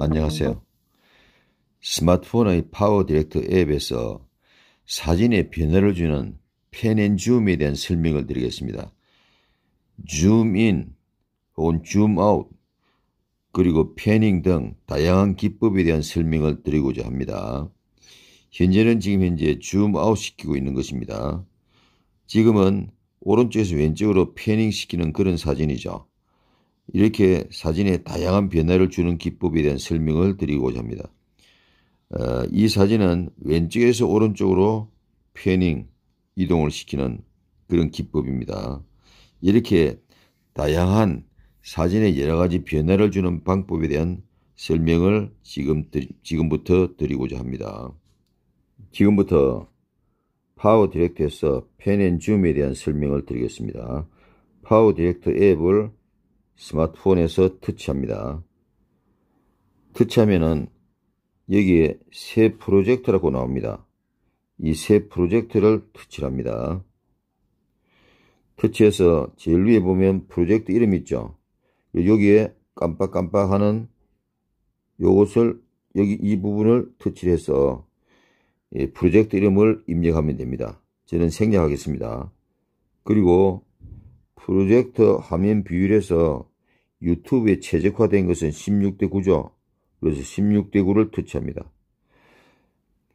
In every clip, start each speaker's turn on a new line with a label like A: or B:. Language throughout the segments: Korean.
A: 안녕하세요. 스마트폰의 파워 디렉터 앱에서 사진에 변화를 주는 펜 앤 줌에 대한 설명을 드리겠습니다. 줌인 혹은 줌아웃 그리고 패닝 등 다양한 기법에 대한 설명을 드리고자 합니다. 현재는 지금 현재 줌아웃 시키고 있는 것입니다. 지금은 오른쪽에서 왼쪽으로 패닝 시키는 그런 사진이죠. 이렇게 사진에 다양한 변화를 주는 기법에 대한 설명을 드리고자 합니다. 어, 이 사진은 왼쪽에서 오른쪽으로 패닝, 이동을 시키는 그런 기법입니다. 이렇게 다양한 사진에 여러 가지 변화를 주는 방법에 대한 설명을 지금, 지금부터 드리고자 합니다. 지금부터 파워 디렉터에서 펜앤줌에 대한 설명을 드리겠습니다. 파워 디렉터 앱을 스마트폰에서 터치합니다. 터치하면은 여기에 새 프로젝트라고 나옵니다. 이 새 프로젝트를 터치합니다. 터치해서 제일 위에 보면 프로젝트 이름 있죠. 여기에 깜빡깜빡하는 요것을 여기 이 부분을 터치해서 예, 프로젝트 이름을 입력하면 됩니다. 저는 생략하겠습니다. 그리고 프로젝트 화면 비율에서 유튜브에 최적화된 것은 16대 9죠. 그래서 16대 9를 터치합니다.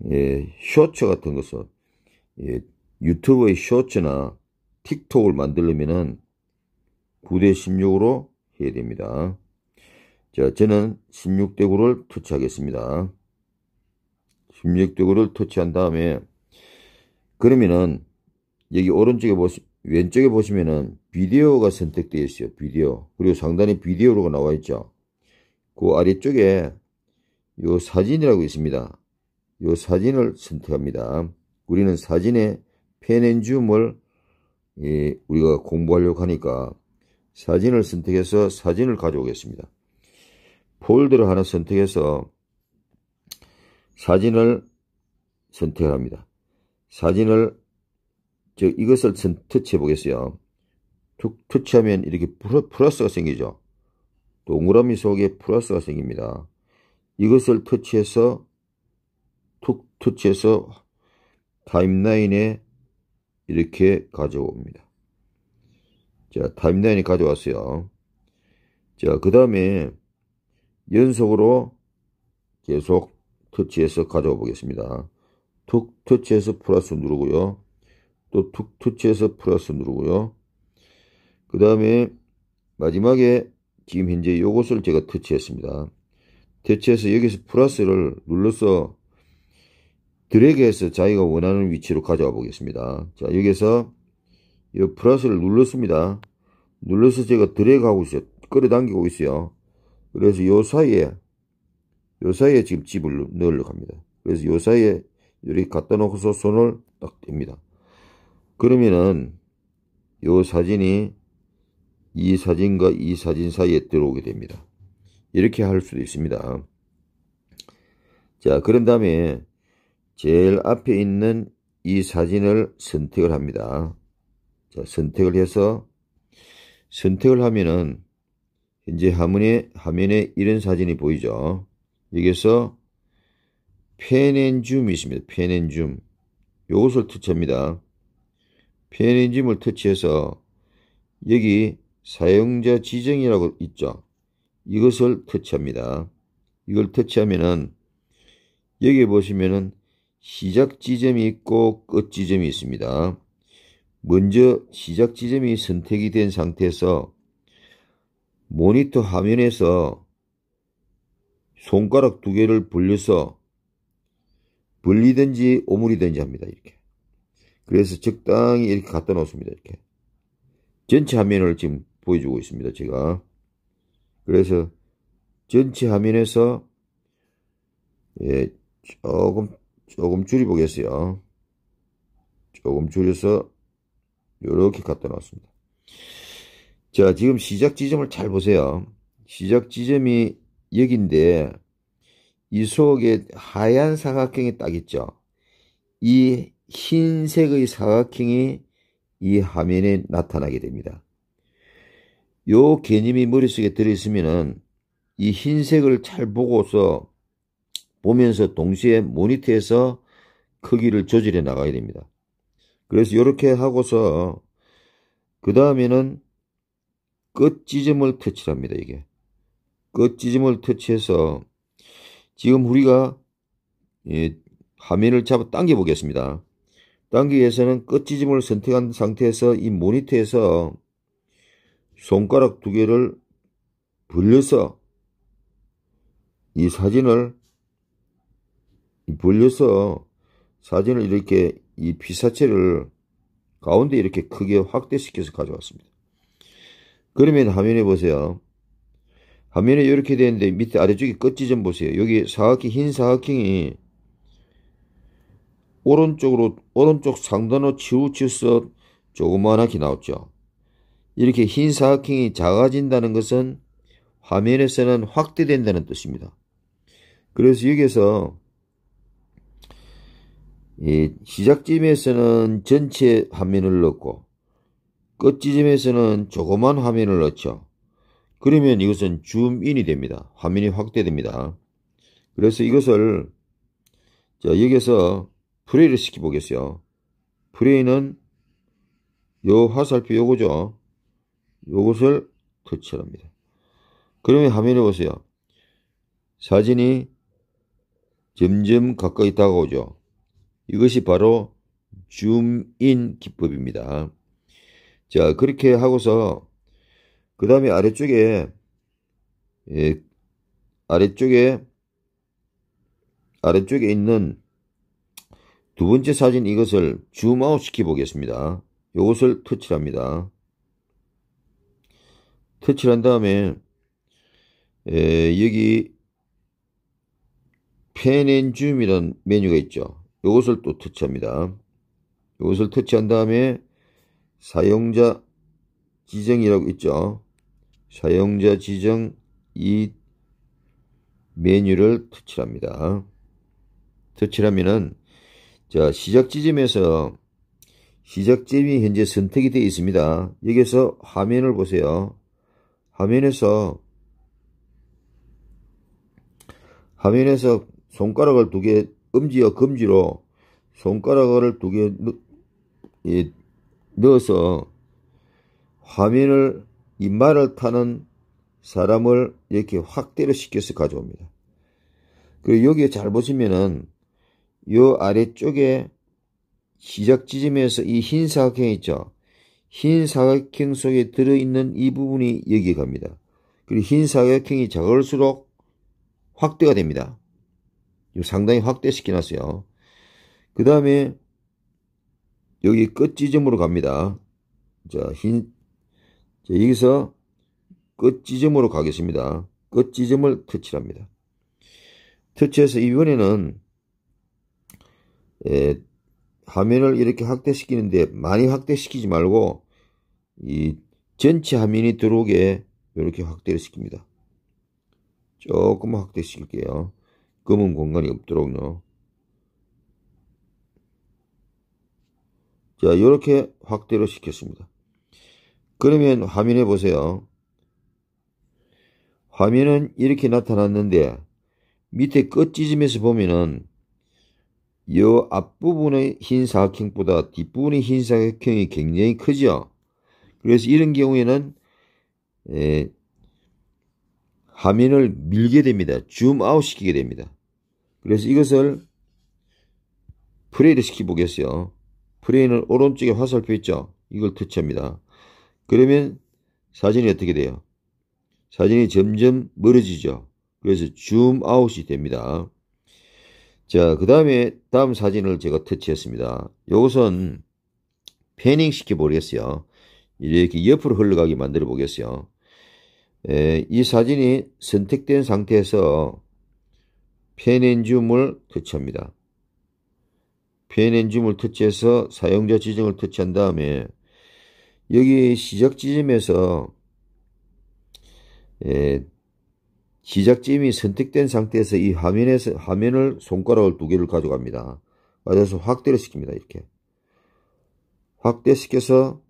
A: 예, 쇼츠 같은 것은 예, 유튜브의 쇼츠나 틱톡을 만들려면은 9대 16으로 해야 됩니다. 자, 저는 16대 9를 터치하겠습니다. 16대 9를 터치한 다음에 그러면은 여기 오른쪽에 보시, 면 왼쪽에 보시면은 비디오가 선택되어 있어요. 비디오. 그리고 상단에 비디오로가 나와 있죠. 그 아래쪽에 요 사진이라고 있습니다. 요 사진을 선택합니다. 우리는 사진의 펜앤줌을 예, 우리가 공부하려고 하니까 사진을 선택해서 사진을 가져오겠습니다. 폴더를 하나 선택해서 사진을 선택합니다. 사진을 즉 이것을 터치해 보겠어요. 툭 터치하면 이렇게 플러스가 생기죠. 동그라미 속에 플러스가 생깁니다. 이것을 터치해서 툭 터치해서 타임라인에 이렇게 가져옵니다. 자, 타임라인이 가져왔어요. 자, 그 다음에 연속으로 계속 터치해서 가져와 보겠습니다. 툭 터치해서 플러스 누르고요. 또툭투치해서 플러스 누르고요. 그 다음에 마지막에 지금 현재 이것을 제가 터치했습니다. 터치해서 여기서 플러스를 눌러서 드래그해서 자기가 원하는 위치로 가져와 보겠습니다. 자 여기서 이 플러스를 눌렀습니다. 눌러서 제가 드래그하고 있어요. 끌어당기고 있어요. 그래서 요 사이에 요 사이에 지금 집을 넣으려고 합니다. 그래서 요 사이에 이렇게 갖다 놓고서 손을 딱 댑니다. 그러면은 이 사진이 이 사진과 이 사진 사이에 들어오게 됩니다. 이렇게 할 수도 있습니다. 자, 그런 다음에 제일 앞에 있는 이 사진을 선택을 합니다. 자, 선택을 해서 선택을 하면은 현재 화면에, 화면에 이런 사진이 보이죠. 여기서 펜앤줌이 있습니다. 펜앤줌. 이것을투합니다 편인인짐을 터치해서 여기 사용자 지정이라고 있죠. 이것을 터치합니다. 이걸 터치하면은 여기 보시면은 시작 지점이 있고 끝 지점이 있습니다. 먼저 시작 지점이 선택이 된 상태에서 모니터 화면에서 손가락 두 개를 벌려서 벌리든지 오므리든지 합니다. 이렇게. 그래서 적당히 이렇게 갖다 놓습니다. 이렇게. 전체 화면을 지금 보여주고 있습니다. 제가. 그래서 전체 화면에서 예, 조금 조금 줄여보겠어요. 조금 줄여서 이렇게 갖다 놨습니다. 자, 지금 시작 지점을 잘 보세요. 시작 지점이 여기인데 이 속에 하얀 사각형이 딱 있죠. 이 흰색의 사각형이 이 화면에 나타나게 됩니다. 요 개념이 머릿속에 들어있으면이 흰색을 잘 보고서 보면서 동시에 모니터에서 크기를 조절해 나가야 됩니다. 그래서 이렇게 하고서 그 다음에는 끝 지점을 터치합니다. 이게 끝 지점을 터치해서 지금 우리가 예, 화면을 잡아 당겨 보겠습니다. 당기에서는 끝지점을 선택한 상태에서 이 모니터에서 손가락 두 개를 벌려서 이 사진을 벌려서 사진을 이렇게 이 피사체를 가운데 이렇게 크게 확대시켜서 가져왔습니다. 그러면 화면에 보세요. 화면에 이렇게 되는데 밑에 아래쪽에 끝지점 보세요. 여기 사각형 흰 사각형이 오른쪽으로 오른쪽 상단으로 치우치서 조그만하게 나왔죠. 이렇게 흰 사각형이 작아진다는 것은 화면에서는 확대된다는 뜻입니다. 그래서 여기에서 시작점에서는 전체 화면을 넣고 끝지점에서는 조그만 화면을 넣죠. 그러면 이것은 줌인이 됩니다. 화면이 확대됩니다. 그래서 이것을 자 여기서 브레이를 시켜보겠어요. 브레이는 요 화살표 요거죠. 요것을 교체합니다 그러면 화면을 보세요. 사진이 점점 가까이 다가오죠. 이것이 바로 줌인 기법입니다. 자 그렇게 하고서 그 다음에 아래쪽에 예, 아래쪽에 아래쪽에 있는 두 번째 사진 이것을 줌아웃 시켜 보겠습니다. 이것을 터치 합니다. 터치를 한 다음에 에, 여기 펜앤줌이라는 메뉴가 있죠. 이것을 또 터치합니다. 이것을 터치한 다음에 사용자 지정이라고 있죠. 사용자 지정 이 메뉴를 터치합니다. 터치하면은 자, 시작 지점에서 시작 지점이 현재 선택이 되어 있습니다. 여기서 화면을 보세요. 화면에서 화면에서 손가락을 두 개 엄지와 검지로 손가락을 두개 예, 넣어서 화면을 이마을 타는 사람을 이렇게 확대를 시켜서 가져옵니다. 그리고 여기에 잘 보시면은 요 아래쪽에 시작 지점에서 이 흰 사각형이 있죠. 흰 사각형 속에 들어있는 이 부분이 여기에 갑니다. 그리고 흰 사각형이 작을수록 확대가 됩니다. 상당히 확대시켜놨어요. 그 다음에 여기 끝 지점으로 갑니다. 자, 흰, 자, 여기서 끝 지점으로 가겠습니다. 끝 지점을 터치합니다. 터치해서 이번에는 에, 화면을 이렇게 확대시키는데 많이 확대시키지 말고 이 전체 화면이 들어오게 이렇게 확대를 시킵니다. 조금 확대시킬게요. 검은 공간이 없도록요. 자, 이렇게 확대를 시켰습니다. 그러면 화면에 보세요. 화면은 이렇게 나타났는데 밑에 끝지점에서 보면은 여 앞부분의 흰 사각형보다 뒷부분의 흰 사각형이 굉장히 크죠. 그래서 이런 경우에는 에, 화면을 밀게 됩니다. 줌아웃 시키게 됩니다. 그래서 이것을 프레이를 시켜보겠어요. 프레이는 오른쪽에 화살표 있죠. 이걸 터치합니다. 그러면 사진이 어떻게 돼요? 사진이 점점 멀어지죠. 그래서 줌아웃이 됩니다. 자, 그 다음에 다음 사진을 제가 터치했습니다. 이것은 패닝 시켜보겠어요. 이렇게 옆으로 흘러가게 만들어 보겠어요. 에, 이 사진이 선택된 상태에서 페넨줌을 터치합니다. 페넨줌을 터치해서 사용자 지정을 터치한 다음에 여기 시작 지점에서 에, 시작점이 선택된 상태에서 이 화면에서 화면을 손가락을 두 개를 가져갑니다. 맞아서 확대를 시킵니다. 이렇게 확대시켜서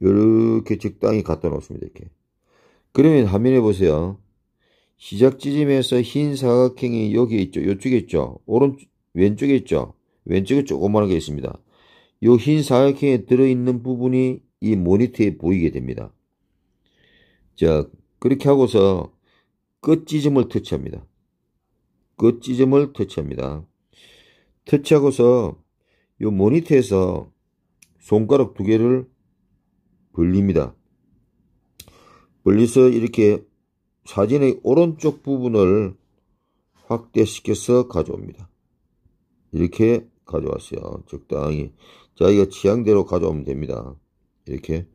A: 이렇게 적당히 갖다 놓습니다. 이렇게 그러면 화면에 보세요. 시작 지점에서 흰 사각형이 여기 있죠. 이쪽에 있죠. 오른 쪽 왼쪽에 있죠. 왼쪽에 조그마한 게 있습니다. 이 흰 사각형에 들어있는 부분이 이 모니터에 보이게 됩니다. 자 그렇게 하고서 끝 지점을 터치합니다. 끝 지점을 터치합니다. 터치하고서 이 모니터에서 손가락 두 개를 벌립니다. 벌려서 이렇게 사진의 오른쪽 부분을 확대시켜서 가져옵니다. 이렇게 가져왔어요. 적당히 자기가 취향대로 가져오면 됩니다. 이렇게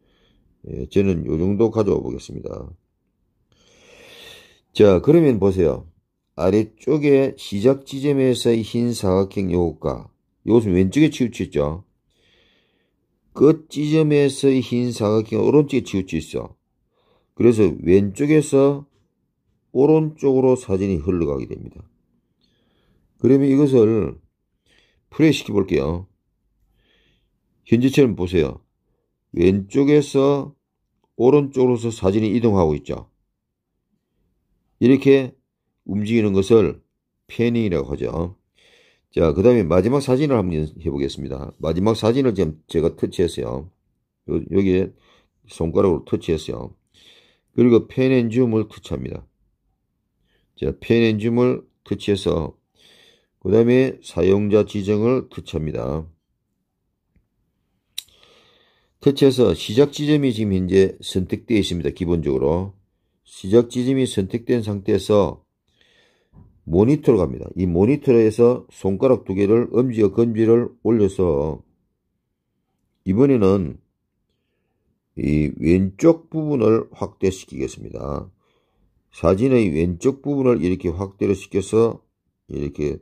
A: 예, 저는 요 정도 가져와 보겠습니다. 자, 그러면 보세요. 아래쪽에 시작 지점에서의 흰 사각형 요것과 요것은 왼쪽에 치우치죠. 끝 지점에서의 흰 사각형 오른쪽에 치우치죠. 그래서 왼쪽에서 오른쪽으로 사진이 흘러가게 됩니다. 그러면 이것을 플레이 시켜 볼게요. 현재처럼 보세요. 왼쪽에서 오른쪽으로서 사진이 이동하고 있죠. 이렇게 움직이는 것을 패닝이라고 하죠. 자, 그 다음에 마지막 사진을 한번 해보겠습니다. 마지막 사진을 지금 제가 터치했어요. 요, 여기에 손가락으로 터치했어요. 그리고 펜앤줌을 터치합니다. 자, 펜앤줌을 터치해서 그 다음에 사용자 지정을 터치합니다. 터치해서 시작 지점이 지금 현재 선택되어 있습니다. 기본적으로. 시작 지점이 선택된 상태에서 모니터로 갑니다. 이 모니터에서 손가락 두 개를 엄지와 검지를 올려서 이번에는 이 왼쪽 부분을 확대시키겠습니다. 사진의 왼쪽 부분을 이렇게 확대를 시켜서 이렇게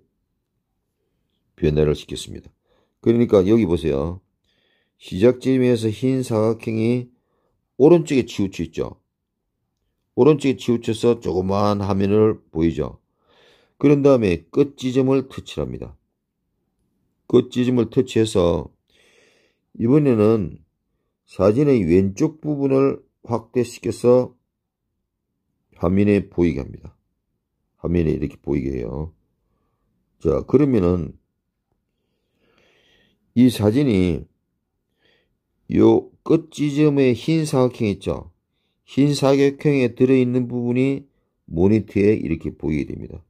A: 변화를 시켰습니다. 그러니까 여기 보세요. 시작점에서 지흰 사각형이 오른쪽에 치우쳐 있죠. 오른쪽에 치우쳐서 조그마한 화면을 보이죠. 그런 다음에 끝 지점을 터치합니다. 끝 지점을 터치해서 이번에는 사진의 왼쪽 부분을 확대시켜서 화면에 보이게 합니다. 화면에 이렇게 보이게 해요. 자 그러면은 이 사진이 요 끝 지점에 흰 사각형 있죠. 흰 사각형에 들어있는 부분이 모니터에 이렇게 보이게 됩니다.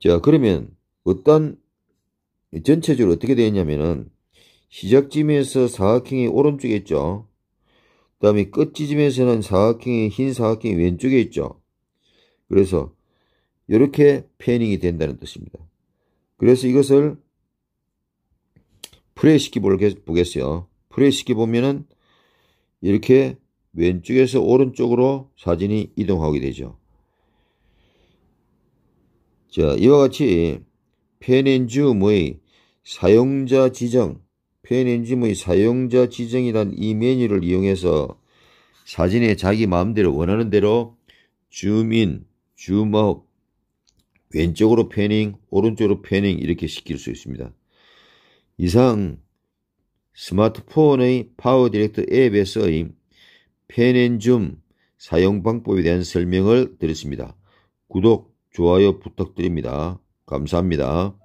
A: 자 그러면 어떤 전체적으로 어떻게 되어 냐면은 시작지면에서 사각형이 오른쪽에 있죠. 그 다음에 끝지점에서는 사각형이 흰 사각형이 왼쪽에 있죠. 그래서 이렇게 패닝이 된다는 뜻입니다. 그래서 이것을 프레 시켜보겠어요. 프레 시켜보면은 이렇게 왼쪽에서 오른쪽으로 사진이 이동하게 되죠. 자, 이와 같이 펜앤줌의 사용자 지정, 펜앤줌의 사용자 지정이란 이 메뉴를 이용해서 사진에 자기 마음대로 원하는 대로 줌인, 줌업, 왼쪽으로 패닝, 오른쪽으로 패닝 이렇게 시킬 수 있습니다. 이상 스마트폰의 파워 디렉트 앱에서의 펜앤줌 사용 방법에 대한 설명을 드렸습니다. 구독, 좋아요 부탁드립니다. 감사합니다.